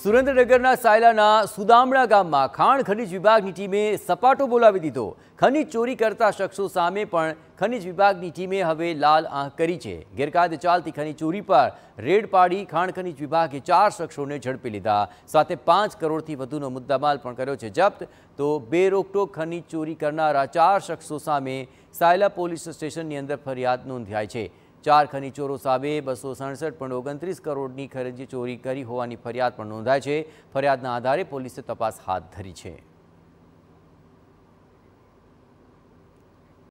સુરેન્દ્રનગરના સાયલાના સુદામડા ગામમાં ખાણ ખનીજ વિભાગની ટીમે સપાટો બોલાવી દીધો ખનીજ ચોરી કરતા શખ્સો સામે પણ ખનીજ વિભાગની ટીમે હવે લાલ આંખ કરી છે ગેરકાયદે ચાલતી ખનીજ ચોરી પર રેડ પાડી ખાણ ખનીજ વિભાગે ચાર શખ્સોને ઝડપી લીધા સાથે પાંચ કરોડથી વધુનો મુદ્દામાલ પણ કર્યો છે જપ્ત તો બે રોકટોક ખનીજ ચોરી કરનારા ચાર શખ્સો સામે સાયલા પોલીસ સ્ટેશનની અંદર ફરિયાદ નોંધાઈ છે ચાર ખનીચોરો સાબે બસો સડસઠ પણ ઓગણત્રીસ કરોડની ખરીદી ચોરી કરી હોવાની ફરિયાદ પણ નોંધાઈ છે ફરિયાદના આધારે પોલીસે તપાસ હાથ ધરી છે